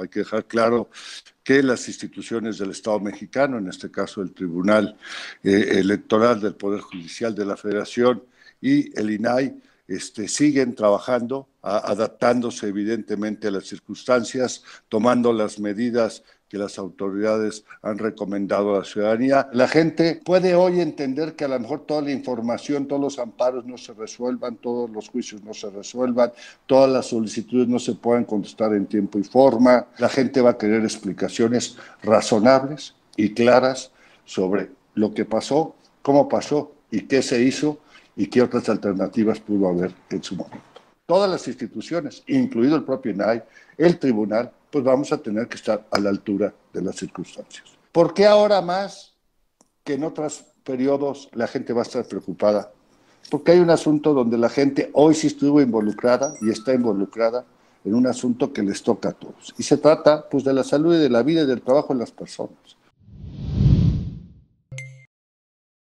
Hay que dejar claro que las instituciones del Estado mexicano, en este caso el Tribunal eh, Electoral del Poder Judicial de la Federación y el INAI, este, siguen trabajando, adaptándose evidentemente a las circunstancias, tomando las medidas que las autoridades han recomendado a la ciudadanía. La gente puede hoy entender que a lo mejor toda la información, todos los amparos no se resuelvan, todos los juicios no se resuelvan, todas las solicitudes no se pueden contestar en tiempo y forma. La gente va a querer explicaciones razonables y claras sobre lo que pasó, cómo pasó y qué se hizo y qué otras alternativas pudo haber en su momento. Todas las instituciones, incluido el propio INAI, el tribunal, pues vamos a tener que estar a la altura de las circunstancias. ¿Por qué ahora más que en otros periodos la gente va a estar preocupada? Porque hay un asunto donde la gente hoy sí estuvo involucrada y está involucrada en un asunto que les toca a todos. Y se trata pues de la salud y de la vida y del trabajo de las personas.